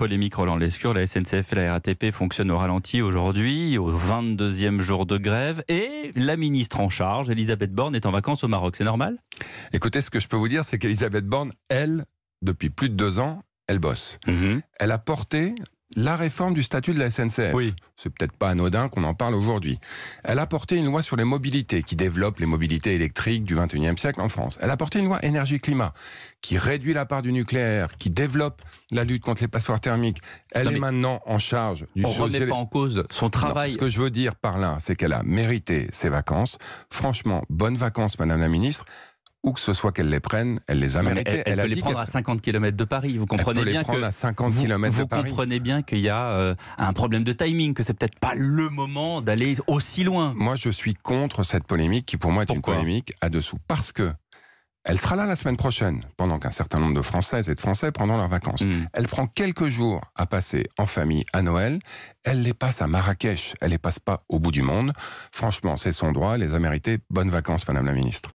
polémique Roland Lescure, la SNCF et la RATP fonctionnent au ralenti aujourd'hui, au 22e jour de grève, et la ministre en charge, Elisabeth Borne, est en vacances au Maroc. C'est normal Écoutez, ce que je peux vous dire, c'est qu'Elisabeth Borne, elle, depuis plus de deux ans, elle bosse. Mhm. Elle a porté la réforme du statut de la SNCF. Oui. C'est peut-être pas anodin qu'on en parle aujourd'hui. Elle a porté une loi sur les mobilités qui développe les mobilités électriques du 21e siècle en France. Elle a porté une loi énergie-climat qui réduit la part du nucléaire, qui développe la lutte contre les passoires thermiques. Elle est maintenant en charge du On ne remet pas en cause son travail. ce que je veux dire par là, c'est qu'elle a mérité ses vacances. Franchement, bonnes vacances, Madame la Ministre où que ce soit qu'elle les prenne, elle les a méritées. Elle, peut les prendre à 50 km de Paris. Vous comprenez bien que vous, comprenez bien qu'il y a euh, un problème de timing, que c'est peut-être pas le moment d'aller aussi loin. Moi, je suis contre cette polémique qui, pour moi, est une polémique à dessous, parce que elle sera là la semaine prochaine, pendant qu'un certain nombre de Françaises et de Français prendront leurs vacances. Hmm. Elle prend quelques jours à passer en famille à Noël. Elle les passe à Marrakech. Elle les passe pas au bout du monde. Franchement, c'est son droit. Elle les a méritées. Bonnes vacances, Madame la Ministre.